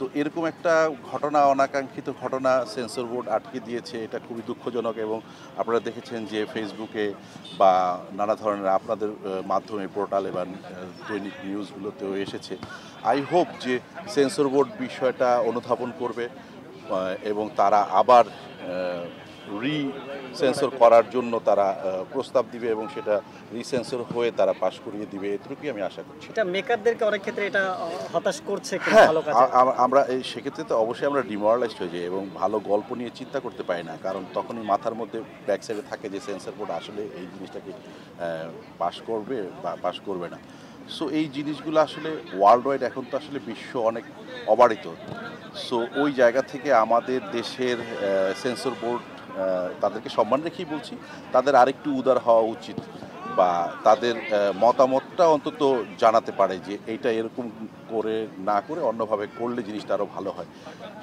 তো এরকম একটা ঘটনা অনাকাঙ্ক্ষিত ঘটনা সেন্সর বোর্ড আটকে দিয়েছে এটা খুবই দুঃখজনক এবং আপনারা দেখেছেন যে ফেসবুকে বা নানা ধরনের আপনাদের মাধ্যমে পোর্টাল এবং দৈনিক নিউজগুলোতেও এসেছে আই হোপ যে সেন্সর বোর্ড বিষয়টা অনুধাবন করবে এবং তারা আবার রিসেন্সর করার জন্য তারা প্রস্তাব দিবে এবং সেটা রিসেন্সর হয়ে তারা পাশ করিয়ে দিবে এটুকুই আমি আশা করছি এটা মেকারদেরকে অনেক ক্ষেত্রে এটা হতাশ করছে হ্যাঁ আমরা এই সেক্ষেত্রে তো অবশ্যই আমরা ডিমোরালাইজড হয়ে যাই এবং ভালো গল্প নিয়ে চিন্তা করতে পারি না কারণ তখনই মাথার মধ্যে ব্যাক সাইডে থাকে যে সেন্সর বোর্ড আসলে এই জিনিসটাকে পাশ করবে বা পাশ করবে না সো এই জিনিসগুলো আসলে ওয়ার্ল্ড ওয়াইড এখন তো আসলে বিশ্ব অনেক অবাড়িত সো ওই জায়গা থেকে আমাদের দেশের সেন্সর বোর্ড তাদেরকে সম্মান রেখেই বলছি তাদের আরেকটু উদার হওয়া উচিত বা তাদের মতামতটা অন্তত জানাতে পারে যে এইটা এরকম করে না করে অন্যভাবে করলে জিনিসটা আরও ভালো হয়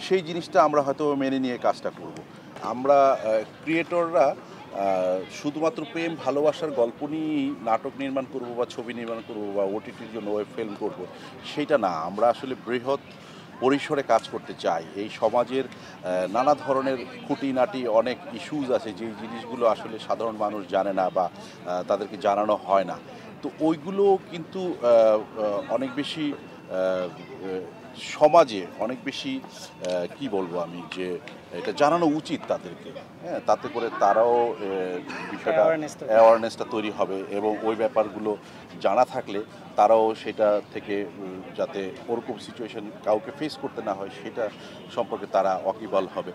সেই জিনিসটা আমরা হয়তো মেনে নিয়ে কাজটা করব। আমরা ক্রিয়েটররা শুধুমাত্র প্রেম ভালোবাসার গল্প নিয়েই নাটক নির্মাণ করব বা ছবি নির্মাণ করব বা ওটিটির জন্য ওয়েব ফিল্ম করব সেটা না আমরা আসলে বৃহৎ পরিসরে কাজ করতে চাই এই সমাজের নানা ধরনের খুঁটিনাটি অনেক ইস্যুজ আছে যে জিনিসগুলো আসলে সাধারণ মানুষ জানে না বা তাদেরকে জানানো হয় না তো ওইগুলো কিন্তু অনেক বেশি সমাজে অনেক বেশি কি বলবো আমি যে এটা জানানো উচিত তাদেরকে হ্যাঁ তাতে করে তারাও বিষয়টা অ্যাওয়ারনেসটা তৈরি হবে এবং ওই ব্যাপারগুলো জানা থাকলে তারাও সেটা থেকে যাতে ওরকম সিচুয়েশন কাউকে ফেস করতে না হয় সেটা সম্পর্কে তারা অকিবল হবে